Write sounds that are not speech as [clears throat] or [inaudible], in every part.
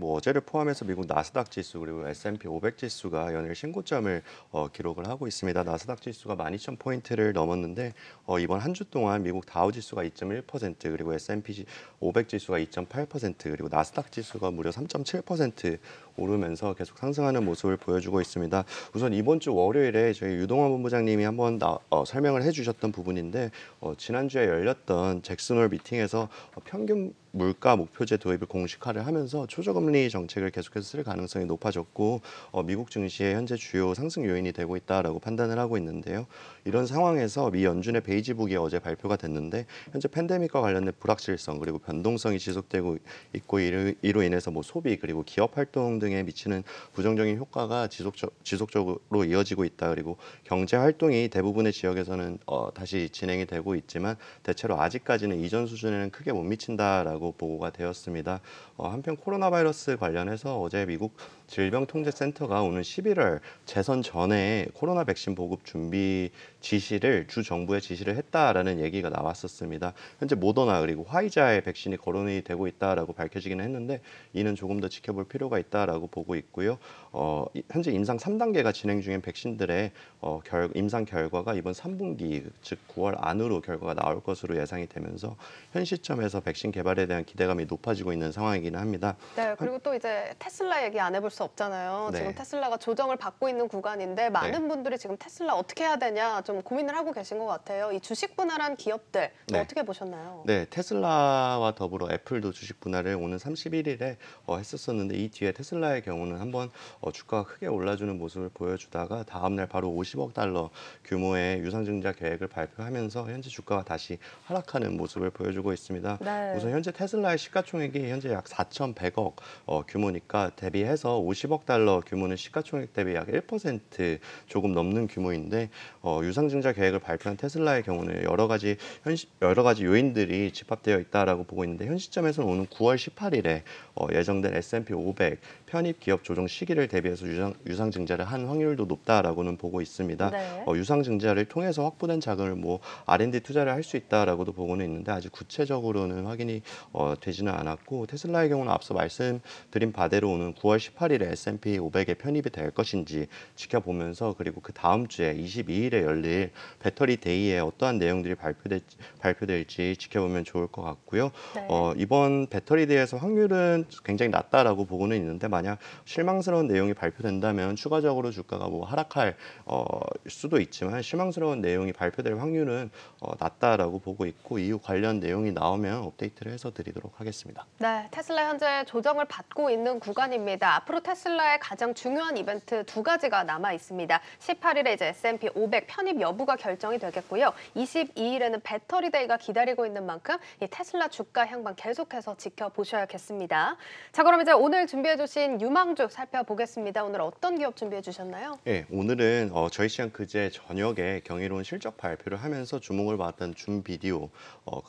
뭐 어제를 포함해서 미국 나스닥 지수 그리고 S&P 500 지수가 연일 신고점을 어, 기록을 하고 있습니다. 나스닥 지수가 12,000포인트를 넘었는데 어, 이번 한 주 동안 미국 다우 지수가 2.1% 그리고 S&P 500 지수가 2.8% 그리고 나스닥 지수가 무려 3.7% 오르면서 계속 상승하는 모습을 보여주고 있습니다. 우선 이번 주 월요일에 저희 유동환 본부장님이 한번 나, 어, 설명을 해주셨던 부분인데 어, 지난주에 열렸던 잭슨홀 미팅에서 어, 평균 물가 목표제 도입을 공식화를 하면서 초저금리 정책을 계속해서 쓸 가능성이 높아졌고 어, 미국 증시의 현재 주요 상승 요인이 되고 있다라고 판단을 하고 있는데요. 이런 상황에서 미 연준의 베이지북이 어제 발표가 됐는데 현재 팬데믹과 관련된 불확실성 그리고 변동성이 지속되고 있고 이로, 이로 인해서 뭐 소비 그리고 기업 활동 등 등에 미치는 부정적인 효과가 지속적, 지속적으로 이어지고 있다. 그리고 경제 활동이 대부분의 지역에서는 어, 다시 진행이 되고 있지만 대체로 아직까지는 이전 수준에는 크게 못 미친다라고 보고가 되었습니다. 어, 한편 코로나 바이러스 관련해서 어제 미국 질병통제센터가 오는 11월 재선 전에 코로나 백신 보급 준비 지시를 주 정부에 지시를 했다라는 얘기가 나왔었습니다. 현재 모더나 그리고 화이자의 백신이 거론이 되고 있다라고 밝혀지기는 했는데 이는 조금 더 지켜볼 필요가 있다라고 보고 있고요. 어, 현재 임상 3단계가 진행 중인 백신들의 어, 결, 임상 결과가 이번 3분기 즉 9월 안으로 결과가 나올 것으로 예상이 되면서 현 시점에서 백신 개발에 대한 기대감이 높아지고 있는 상황이기는 합니다. 네, 그리고 또 이제 테슬라 얘기 안 해볼 수 없잖아요. 네. 지금 테슬라가 조정을 받고 있는 구간인데 많은 네. 분들이 지금 테슬라 어떻게 해야 되냐 좀 고민을 하고 계신 것 같아요. 이 주식 분할한 기업들 네. 어떻게 보셨나요? 네, 테슬라와 더불어 애플도 주식 분할을 오는 31일에 어, 했었었는데 이 뒤에 테슬라의 경우는 한번 어, 주가가 크게 올라주는 모습을 보여주다가 다음 날 바로 50억 달러 규모의 유상증자 계획을 발표하면서 현재 주가가 다시 하락하는 모습을 보여주고 있습니다. 네. 우선 현재 테슬라의 시가총액이 현재 약 4,100억 어, 규모니까 대비해서 50억 달러 규모는 시가총액 대비 약 1% 조금 넘는 규모인데 어, 유상 삼성전자 계획을 발표한 테슬라의 경우는 여러 가지 현시, 여러 가지 요인들이 집합되어 있다라고 보고 있는데 현 시점에서는 오는 9월 18일에 어, 예정된 S&P 500 편입 기업 조정 시기를 대비해서 유상, 유상증자를 한 확률도 높다라고는 보고 있습니다. 네. 어, 유상증자를 통해서 확보된 자금을 뭐 R&D 투자를 할 수 있다라고도 보고는 있는데 아직 구체적으로는 확인이 어, 되지는 않았고 테슬라의 경우는 앞서 말씀드린 바대로 오는 9월 18일에 S&P 500에 편입이 될 것인지 지켜보면서 그리고 그 다음 주에 22일에 열릴 배터리 데이에 어떠한 내용들이 발표될, 발표될지 지켜보면 좋을 것 같고요. 네. 어, 이번 배터리 데이에서 확률은 굉장히 낮다라고 보고는 있는데 만약 실망스러운 내용이 발표된다면 추가적으로 주가가 뭐 하락할 어, 수도 있지만 실망스러운 내용이 발표될 확률은 어, 낮다라고 보고 있고 이후 관련 내용이 나오면 업데이트를 해서 드리도록 하겠습니다. 네, 테슬라 현재 조정을 받고 있는 구간입니다. 앞으로 테슬라의 가장 중요한 이벤트 두 가지가 남아 있습니다. 18일에 이제 S&P 500 편입 여부가 결정이 되겠고요. 22일에는 배터리 데이가 기다리고 있는 만큼 이 테슬라 주가 향방 계속해서 지켜보셔야겠습니다. 자, 그럼 이제 오늘 준비해 주신 주신 유망주 살펴보겠습니다. 오늘 어떤 기업 준비해 주셨나요? 네, 오늘은 어, 저희 시간 그제 저녁에 경이로운 실적 발표를 하면서 주목을 받았던 준비디오를 어,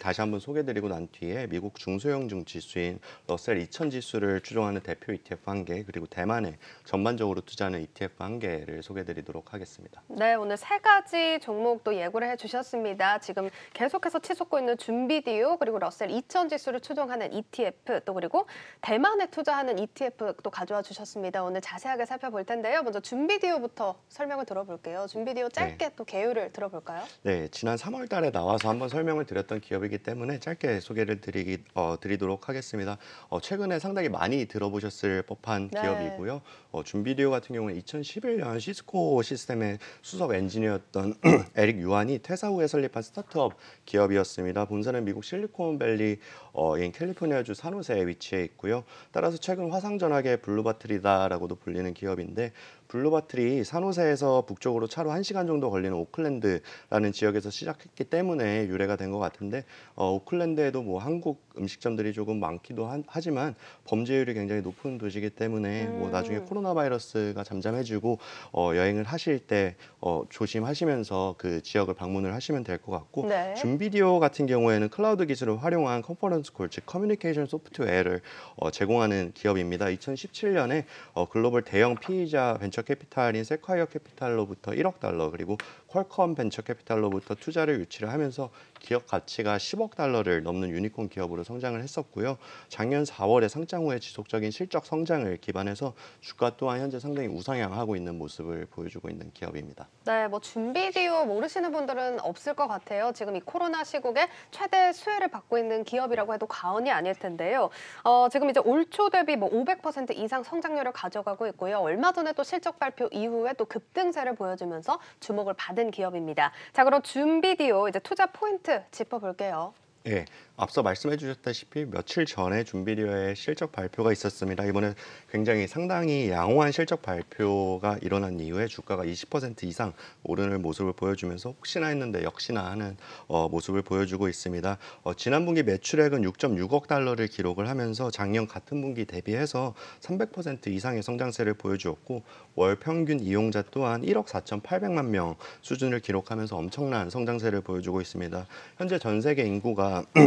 다시 한번 소개드리고 난 뒤에 미국 중소형증 지수인 러셀 2000 지수를 추종하는 대표 ETF 한 개, 그리고 대만에 전반적으로 투자하는 ETF 한 개를 소개드리도록 하겠습니다. 네, 오늘 세 가지 종목도 예고를 해주셨습니다. 지금 계속해서 치솟고 있는 준비디오 그리고 러셀 2000 지수를 추종하는 ETF 또 그리고 대만에 투자하는 ETF ETF 또 가져와 주셨습니다. 오늘 자세하게 살펴볼 텐데요. 먼저 준비디오부터 설명을 들어볼게요. 준비디오 짧게 네. 또 개요를 들어볼까요? 네, 지난 3월 달에 나와서 한번 설명을 드렸던 기업이기 때문에 짧게 소개를 드리기, 어, 드리도록 하겠습니다. 어, 최근에 상당히 많이 들어보셨을 법한 네. 기업이고요. 어, 준비디오 같은 경우는 2011년 시스코 시스템의 수석 엔지니어였던 [clears throat] 에릭 유한이 퇴사 후에 설립한 스타트업 기업이었습니다. 본사는 미국 실리콘밸리 어, 캘리포니아주 산호세에 위치해 있고요. 따라서 최근 화 화상전화계 블루바틀이다라고도 불리는 기업인데 블루버틀이 산호세에서 북쪽으로 차로 한시간 정도 걸리는 오클랜드라는 지역에서 시작했기 때문에 유래가 된 것 같은데 어, 오클랜드에도 뭐 한국 음식점들이 조금 많기도 한, 하지만 범죄율이 굉장히 높은 도시이기 때문에 음. 뭐 나중에 음. 코로나 바이러스가 잠잠해지고 어, 여행을 하실 때 어, 조심하시면서 그 지역을 방문을 하시면 될 것 같고 네. 준비디오 같은 경우에는 클라우드 기술을 활용한 컨퍼런스 콜, 즉 커뮤니케이션 소프트웨어를 어, 제공하는 기업입니다. 2017년에 어, 글로벌 대형 피의자 벤처 벤처 캐피탈인 세콰이어 캐피탈로부터 1억 달러 그리고 퀄컴 벤처 캐피탈로부터 투자를 유치를 하면서 기업 가치가 10억 달러를 넘는 유니콘 기업으로 성장을 했었고요. 작년 4월에 상장 후에 지속적인 실적 성장을 기반해서 주가 또한 현재 상당히 우상향하고 있는 모습을 보여주고 있는 기업입니다. 네, 뭐 준비디오 모르시는 분들은 없을 것 같아요. 지금 이 코로나 시국에 최대 수혜를 받고 있는 기업이라고 해도 과언이 아닐 텐데요. 어, 지금 이제 올초 대비 뭐 500% 이상 성장률을 가져가고 있고요. 얼마 전에 또 실적 발표 이후에 또 급등세를 보여주면서 주목을 받은 기업입니다. 자, 그럼 준비디오 이제 투자 포인트 짚어볼게요. 예. 앞서 말씀해 주셨다시피 며칠 전에 준비료어의 실적 발표가 있었습니다. 이번에 굉장히 상당히 양호한 실적 발표가 일어난 이후에 주가가 20% 이상 오르는 모습을 보여주면서 혹시나 했는데 역시나 하는 어, 모습을 보여주고 있습니다. 어, 지난 분기 매출액은 6.6억 달러를 기록을 하면서 작년 같은 분기 대비해서 300% 이상의 성장세를 보여주었고 월 평균 이용자 또한 1억 4,800만 명 수준을 기록하면서 엄청난 성장세를 보여주고 있습니다. 현재 전 세계 인구가 [clears throat]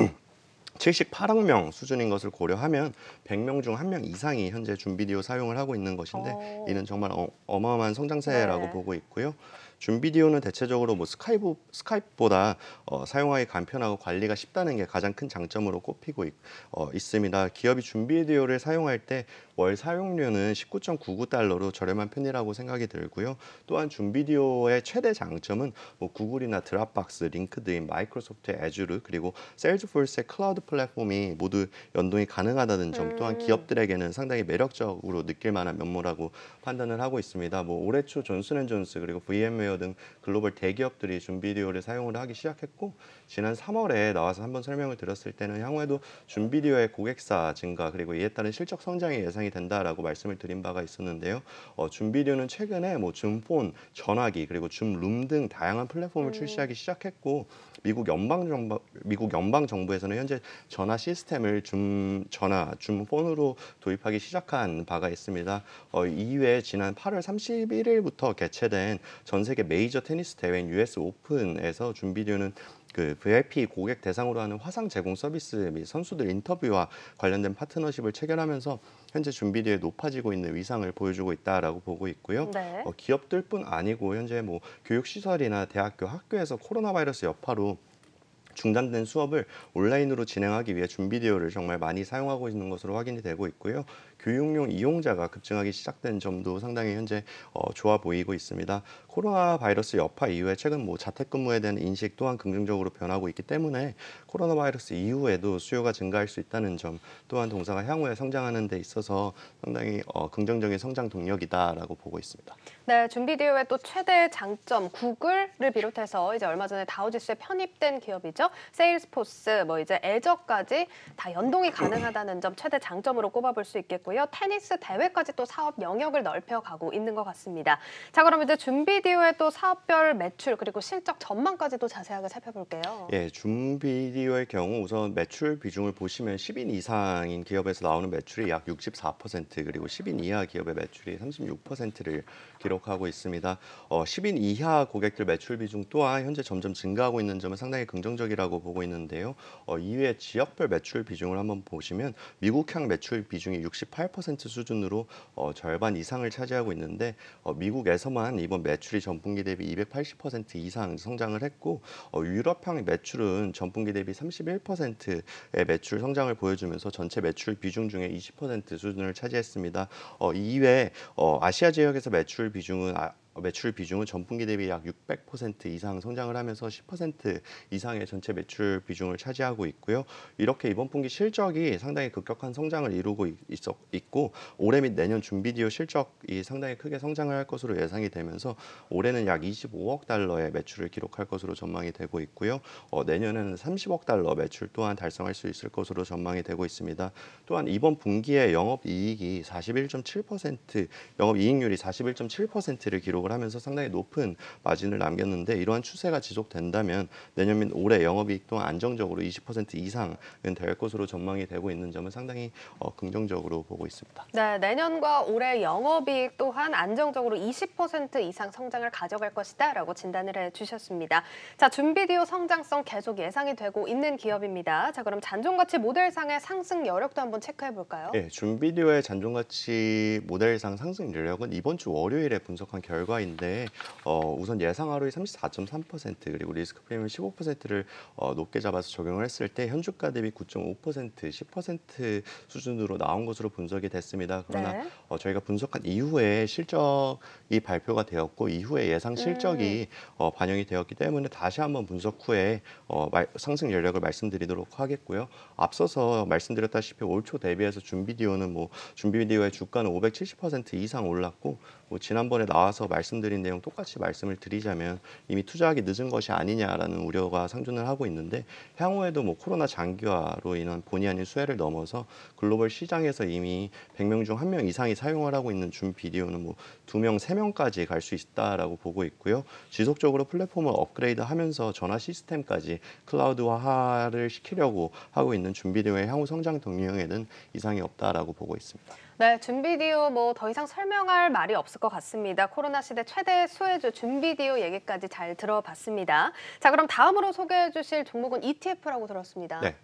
78억 명 수준인 것을 고려하면 100명 중 1명 이상이 현재 준비디오 사용을 하고 있는 것인데 오. 어. 이는 정말 어, 마어마한 성장세라고 네. 보고 있고요. 준비디오는 대체적으로 뭐스카이브 스카이프보다 어, 사용하기 간편하고 관리가 쉽다는 게 가장 큰 장점으로 꼽히고 있, 어, 있습니다. 기업이 준비디오를 사용할 때월 사용료는 19.99달러로 저렴한 편이라고 생각이 들고요. 또한 준비디오의 최대 장점은 뭐 구글이나 드랍박스, 링크드인, 마이크로소프트 의 애즈르 그리고 셀즈포스의 클라우드 플랫폼이 모두 연동이 가능하다는 점 또한 음. 기업들에게는 상당히 매력적으로 느낄 만한 면모라고 판단을 하고 있습니다. 뭐 올해 초 존슨앤존스 그리고 VM웨어 등 글로벌 대기업들이 준비디오를 사용을 하기 시작했고 지난 3월에 나와서 한번 설명을 드렸을 때는 향후에도 준비디오의 고객사 증가 그리고 이에 따른 실적 성장이 예상이 대상이 된다라고 말씀을 드린 바가 있었는데요. 어, 준비류는 최근에 뭐 줌폰, 전화기 그리고 줌 룸 등 다양한 플랫폼을 음. 출시하기 시작했고 미국 연방 정부 미국 연방 정부에서는 현재 전화 시스템을 줌 전화 줌폰으로 도입하기 시작한 바가 있습니다. 어, 이외에 지난 8월 31일부터 개최된 전 세계 메이저 테니스 대회인 US 오픈에서 준비류는 그 VIP 고객 대상으로 하는 화상 제공 서비스 및 선수들 인터뷰와 관련된 파트너십을 체결하면서 현재 준비율이 높아지고 있는 위상을 보여주고 있다라고 보고 있고요. 네. 어, 기업들뿐 아니고 현재 뭐 교육시설이나 대학교 학교에서 코로나 바이러스 여파로 중단된 수업을 온라인으로 진행하기 위해 준비디오를 정말 많이 사용하고 있는 것으로 확인이 되고 있고요. 교육용 이용자가 급증하기 시작된 점도 상당히 현재 어, 좋아 보이고 있습니다. 코로나 바이러스 여파 이후에 최근 뭐 자택근무에 대한 인식 또한 긍정적으로 변하고 있기 때문에 코로나 바이러스 이후에도 수요가 증가할 수 있다는 점 또한 동사가 향후에 성장하는 데 있어서 상당히 어, 긍정적인 성장 동력이다라고 보고 있습니다. 네, 준비디오의 또 최대 장점 구글을 비롯해서 이제 얼마 전에 다우지수에 편입된 기업이죠. 세일스포스 뭐 이제 애저까지 다 연동이 가능하다는 점 최대 장점으로 꼽아볼 수 있겠고요. 테니스 대회까지 또 사업 영역을 넓혀가고 있는 것 같습니다. 자, 그럼 이제 준비 비디오의 또 사업별 매출 그리고 실적 전망까지도 자세하게 살펴볼게요. 예, 줌 비디오의 경우 우선 매출 비중을 보시면 10인 이상인 기업에서 나오는 매출이 약 64% 그리고 10인 이하 기업의 매출이 36%를 기록하고 있습니다. 어, 10인 이하 고객들 매출 비중 또한 현재 점점 증가하고 있는 점은 상당히 긍정적이라고 보고 있는데요. 어, 이외 지역별 매출 비중을 한번 보시면 미국향 매출 비중이 68% 수준으로 어, 절반 이상을 차지하고 있는데 어, 미국에서만 이번 매출이 매출이 전분기 대비 280% 이상 성장을 했고 어, 유럽형의 매출은 전분기 대비 31%의 매출 성장을 보여주면서 전체 매출 비중 중에 20% 수준을 차지했습니다. 어, 이외에 어, 아시아 지역에서 매출 비중은 아, 어, 매출 비중은 전분기 대비 약 600% 이상 성장을 하면서 10% 이상의 전체 매출 비중을 차지하고 있고요. 이렇게 이번 분기 실적이 상당히 급격한 성장을 이루고 있었, 있고 올해 및 내년 준비디오 실적이 상당히 크게 성장을 할 것으로 예상이 되면서 올해는 약 25억 달러의 매출을 기록할 것으로 전망이 되고 있고요. 어, 내년에는 30억 달러 매출 또한 달성할 수 있을 것으로 전망이 되고 있습니다. 또한 이번 분기에 영업이익이 41.7% 영업이익률이 41.7%를 기록을 공략을 하면서 상당히 높은 마진을 남겼는데 이러한 추세가 지속된다면 내년 및 올해 영업이익 또한 안정적으로 20% 이상은 될 것으로 전망이 되고 있는 점은 상당히 어, 긍정적으로 보고 있습니다. 네, 내년과 올해 영업이익 또한 안정적으로 20% 이상 성장을 가져갈 것이다 라고 진단을 해주셨습니다. 자, 준비디오 성장성 계속 예상이 되고 있는 기업입니다. 자, 그럼 잔존가치 모델상의 상승 여력도 한번 체크해 볼까요? 네, 예, 준비디오의 잔존가치 모델상 상승 여력은 이번 주 월요일에 분석한 결과 결과인데 어, 우선 예상 하루 e 34.3% 그리고 리스크 프리미엄 15%를 어, 높게 잡아서 적용을 했을 때 현주가 대비 9.5% 10% 수준으로 나온 것으로 분석이 됐습니다. 그러나 네. 어, 저희가 분석한 이후에 실적이 발표가 되었고 이후에 예상 실적이 음. 어, 반영이 되었기 때문에 다시 한번 분석 후에 어, 말, 상승 연략을 말씀드리도록 하겠고요. 앞서서 말씀드렸다시피 올초 대비해서 준비디오는 뭐 준비디오의 주가는 570% 이상 올랐고 뭐 지난번에 나와서 말씀 말씀드린 내용 똑같이 말씀을 드리자면 이미 투자하기 늦은 것이 아니냐라는 우려가 상존을 하고 있는데 향후에도 뭐 코로나 장기화로 인한 본의 아닌 수혜를 넘어서 글로벌 시장에서 이미 100명 중 1명 이상이 사용을 하고 있는 줌 비디오는 뭐 2명, 3명까지 갈 수 있다라고 보고 있고요. 지속적으로 플랫폼을 업그레이드 하면서 전화 시스템까지 클라우드화를 시키려고 하고 있는 줌비디오의 향후 성장 동향에는 이상이 없다라고 보고 있습니다. 네, 준비디오 뭐 더 이상 설명할 말이 없을 것 같습니다. 코로나 시대 최대 수혜주 준비디오 얘기까지 잘 들어봤습니다. 자, 그럼 다음으로 소개해 주실 종목은 ETF라고 들었습니다. 네,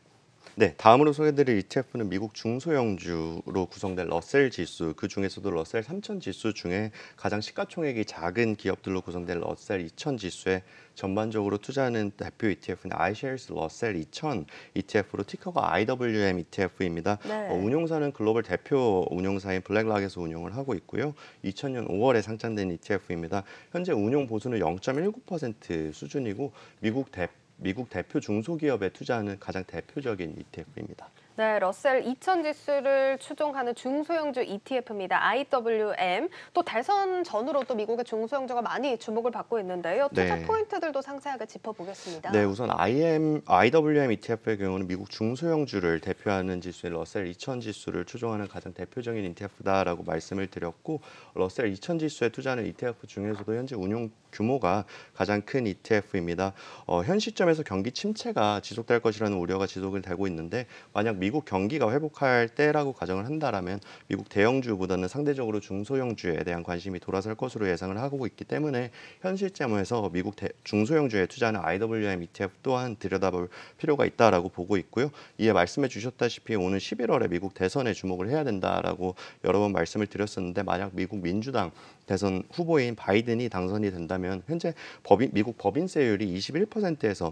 네, 다음으로 소개드릴 해 ETF는 미국 중소형주로 구성된 러셀 지수, 그 중에서도 러셀 3000 지수 중에 가장 시가총액이 작은 기업들로 구성된 러셀 2000 지수에 전반적으로 투자하는 대표 ETF는 iShares 러셀 2000 ETF로 티커가 IWM ETF입니다. 네. 어, 운용사는 글로벌 대표 운용사인 블랙락에서 운영을 하고 있고요. 2000년 5월에 상장된 ETF입니다. 현재 운용 보수는 0.19% 수준이고 미국 대표 미국 대표 중소기업에 투자하는 가장 대표적인 ETF입니다. 네, 러셀 2000 지수를 추종하는 중소형주 ETF입니다. IWM. 또 대선 전으로 또 미국의 중소형주가 많이 주목을 받고 있는데요. 투자 네. 포인트들도 상세하게 짚어보겠습니다. 네, 우선 IM, IWM ETF의 경우는 미국 중소형주를 대표하는 지수인 러셀 2000 지수를 추종하는 가장 대표적인 ETF다라고 말씀을 드렸고 러셀 2000 지수에 투자하는 ETF 중에서도 현재 운용 규모가 가장 큰 ETF입니다. 어, 현 시점에서 경기 침체가 지속될 것이라는 우려가 지속 되고 있는데 만약 미국 경기가 회복할 때라고 가정을 한다라면 미국 대형주보다는 상대적으로 중소형주에 대한 관심이 돌아설 것으로 예상을 하고 있기 때문에 현 시점에서 미국 대, 중소형주에 투자하는 IWM ETF 또한 들여다볼 필요가 있다라고 보고 있고요. 이에 말씀해 주셨다시피 오는 11월에 미국 대선에 주목을 해야 된다라고 여러 번 말씀을 드렸었는데 만약 미국 민주당 대선 후보인 바이든이 당선이 된다면 현재 법인, 미국 법인세율이 21%에서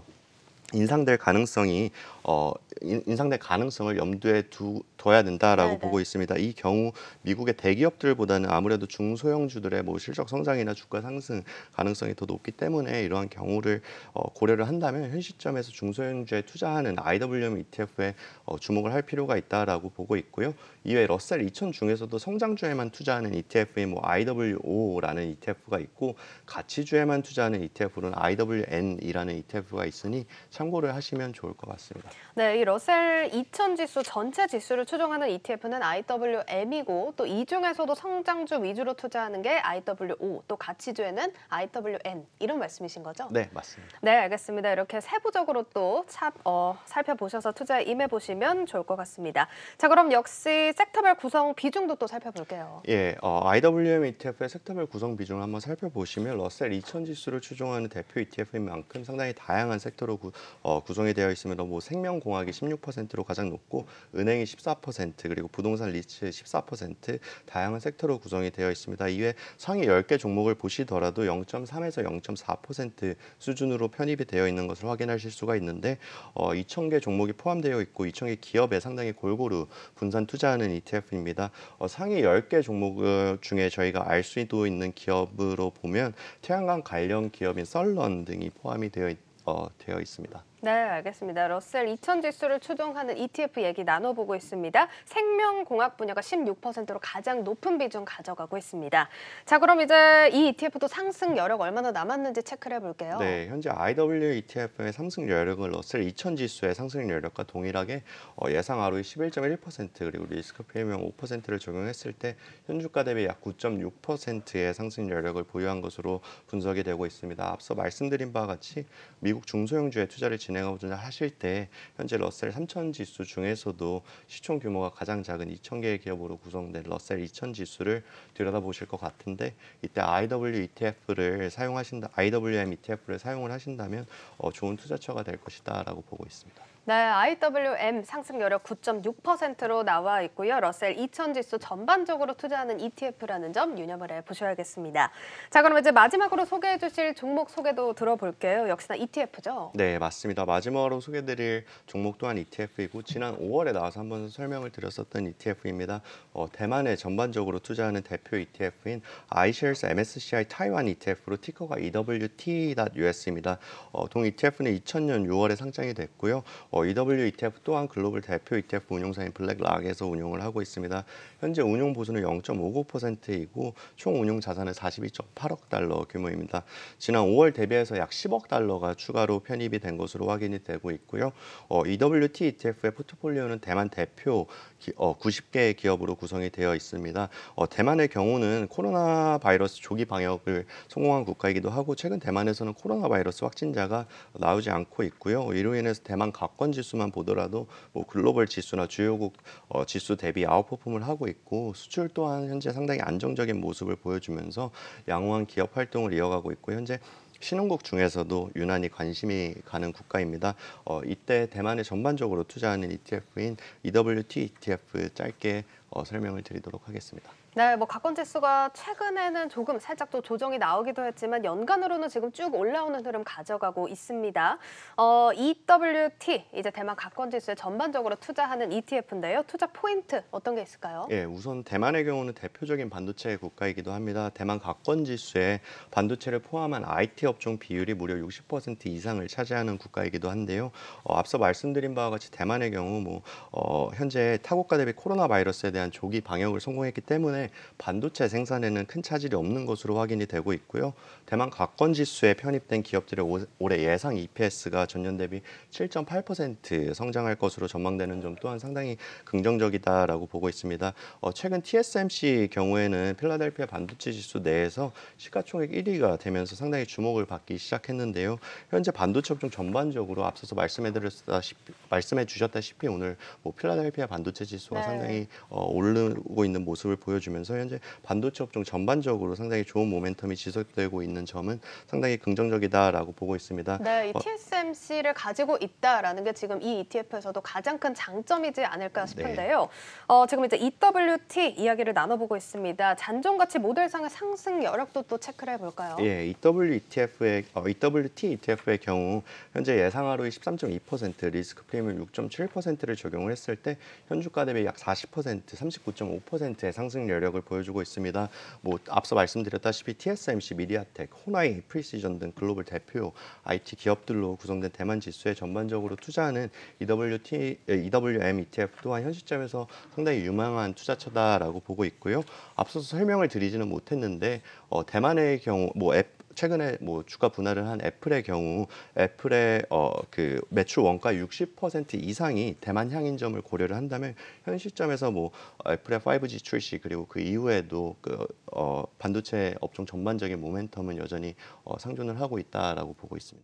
인상될 가능성이 어, 인, 상될 가능성을 염두에 두, 둬야 된다라고 네네. 네. 보고 있습니다. 이 경우 미국의 대기업들보다는 아무래도 중소형주들의 뭐 실적 성장이나 주가 상승 가능성이 더 높기 때문에 이러한 경우를 어, 고려를 한다면 현 시점에서 중소형주에 투자하는 IWM ETF에 어, 주목을 할 필요가 있다라고 보고 있고요. 이외에 러셀 2000 중에서도 성장주에만 투자하는 ETF인 뭐 IWO라는 ETF가 있고 가치주에만 투자하는 ETF로는 IWN이라는 ETF가 있으니 참고를 하시면 좋을 것 같습니다. 네, 이 러셀 2000 지수 전체 지수를 추종하는 ETF는 IWM이고 또 이 중에서도 성장주 위주로 투자하는 게 IWO, 또 가치주에는 IWN 이런 말씀이신 거죠? 네, 맞습니다. 네, 알겠습니다. 이렇게 세부적으로 또 참, 어, 살펴보셔서 투자에 임해 보시면 좋을 것 같습니다. 자, 그럼 역시 섹터별 구성 비중도 또 살펴볼게요. 예, 어, IWM ETF의 섹터별 구성 비중을 한번 살펴보시면 러셀 2000 지수를 추종하는 대표 ETF인 만큼 상당히 다양한 섹터로 구, 어, 구성이 되어 있으므로 뭐 생명공학이 16%로 가장 높고 은행이 14% 그리고 부동산 리츠 14% 다양한 섹터로 구성이 되어 있습니다. 이외 상위 10개 종목을 보시더라도 0.3에서 0.4% 수준으로 편입이 되어 있는 것을 확인하실 수가 있는데 어, 2천개 종목이 포함되어 있고 2천개 기업에 상당히 골고루 분산 투자하는 ETF입니다. 어, 상위 10개 종목 어, 중에 저희가 알 수도 있는 기업으로 보면 태양광 관련 기업인 썰런 등이 포함이 되어 있다. 어, 되어 있습니다. 네, 알겠습니다. 러셀 2000 지수를 추종하는 ETF 얘기 나눠보고 있습니다. 생명공학 분야가 16%로 가장 높은 비중 가져가고 있습니다. 자, 그럼 이제 이 ETF도 상승 여력 얼마나 남았는지 체크를 해볼게요. 네, 현재 IW ETF의 상승 여력을 러셀 2000 지수의 상승 여력과 동일하게 어, 예상 하루 e 11.1% 그리고 리스크 프리미엄 5%를 적용했을 때 현주가 대비 약 9.6%의 상승 여력을 보유한 것으로 분석이 되고 있습니다. 앞서 말씀드린 바와 같이 미국 중소형주에 투자를 진 진행하고자 하실 때 현재 러셀 3000 지수 중에서도 시총 규모가 가장 작은 2000개의 기업으로 구성된 러셀 2000 지수를 들여다보실 것 같은데 이때 IW ETF를 사용하신다 IWM ETF를 사용을 하신다면 어, 좋은 투자처가 될 것이다라고 보고 있습니다. 네, IWM 상승 여력 9.6%로 나와 있고요. 러셀 2000 지수 전반적으로 투자하는 ETF라는 점 유념을 해 보셔야겠습니다. 자, 그럼 이제 마지막으로 소개해 주실 종목 소개도 들어볼게요. 역시나 ETF죠? 네, 맞습니다. 마지막으로 소개해 드릴 종목 또한 ETF이고 지난 5월에 나와서 한번 설명을 드렸었던 ETF입니다. 어, 대만에 전반적으로 투자하는 대표 ETF인 iShares MSCI 타이완 ETF로 티커가 EWT.US입니다. 어, 동 ETF는 2000년 6월에 상장이 됐고요. 어, EW ETF 또한 글로벌 대표 ETF 운용사인 블랙락에서 운용을 하고 있습니다. 현재 운용 보수는 0.59%이고 총 운용 자산은 42.8억 달러 규모입니다. 지난 5월 대비해서 약 10억 달러가 추가로 편입이 된 것으로 확인이 되고 있고요. 어, EWT ETF의 포트폴리오는 대만 대표 기, 어, 90개의 기업으로 구성이 되어 있습니다. 어, 대만의 경우는 코로나 바이러스 조기 방역을 성공한 국가이기도 하고 최근 대만에서는 코로나 바이러스 확진자가 나오지 않고 있고요. 이로 인해서 대만 각 채권 지수만 보더라도 뭐 글로벌 지수나 주요국 어, 지수 대비 아웃퍼폼을 하고 있고 수출 또한 현재 상당히 안정적인 모습을 보여주면서 양호한 기업 활동을 이어가고 있고 현재 신흥국 중에서도 유난히 관심이 가는 국가입니다. 어, 이때 대만에 전반적으로 투자하는 ETF인 EWT ETF 짧게 어, 설명을 드리도록 하겠습니다. 네, 뭐가권지수가 최근에는 조금 살짝 또 조정이 나오기도 했지만 연간으로는 지금 쭉 올라오는 흐름 가져가고 있습니다. 어, EWT 이제 대만 가권지수에 전반적으로 투자하는 ETF인데요. 투자 포인트 어떤 게 있을까요? 예, 우선 대만의 경우는 대표적인 반도체 국가이기도 합니다. 대만 가권지수에 반도체를 포함한 IT 업종 비율이 무려 60% 이상을 차지하는 국가이기도 한데요. 어, 앞서 말씀드린 바와 같이 대만의 경우 뭐 어, 현재 타국가 대비 코로나 바이러스에 대한 조기 방역을 성공했기 때문에 때문에 반도체 생산에는 큰 차질이 없는 것으로 확인이 되고 있고요. 대만 가권 지수에 편입된 기업들의 올해 예상 EPS가 전년 대비 7.8% 성장할 것으로 전망되는 점 또한 상당히 긍정적이다라고 보고 있습니다. 어, 최근 TSMC 경우에는 필라델피아 반도체 지수 내에서 시가총액 1위가 되면서 상당히 주목을 받기 시작했는데요. 현재 반도체 업종 전반적으로 앞서서 말씀해드렸다시피 말씀해 주셨다시피 오늘 뭐 필라델피아 반도체 지수가 네. 상당히 어, 오르고 있는 모습을 보여주면서 현재 반도체 업종 전반적으로 상당히 좋은 모멘텀이 지속되고 있는 점은 상당히 긍정적이다라고 보고 있습니다. 네, 이 어, TSMC를 가지고 있다라는 게 지금 이 ETF에서도 가장 큰 장점이지 않을까 네. 싶은데요. 네. 어, 지금 이제 EWT 이야기를 나눠보고 있습니다. 잔존가치 모델상의 상승 여력도 또 체크를 해볼까요? 예, EW e t f 의 어, EWT ETF의 경우 현재 예상하로의 13.2% 리스크 프리 상승률 6.7%를 적용을 했을 때 현주가 대비 약 40%, 39.5%의 상승 여력을 보여주고 있습니다. 뭐 앞서 말씀드렸다시피 TSMC, 미디아텍, 호나이, 프리시전 등 글로벌 대표 IT 기업들로 구성된 대만 지수에 전반적으로 투자하는 EWT, EWM ETF 또한 현 시점에서 상당히 유망한 투자처다라고 보고 있고요. 앞서서 설명을 드리지는 못했는데 어, 대만의 경우 뭐 최근에 뭐 주가 분할을 한 애플의 경우 애플의 어그 매출 원가 60% 이상이 대만 향인 점을 고려를 한다면 현 시점에서 뭐 애플의 5G 출시 그리고 그 이후에도 그어 반도체 업종 전반적인 모멘텀은 여전히 어 상존을 하고 있다라고 보고 있습니다.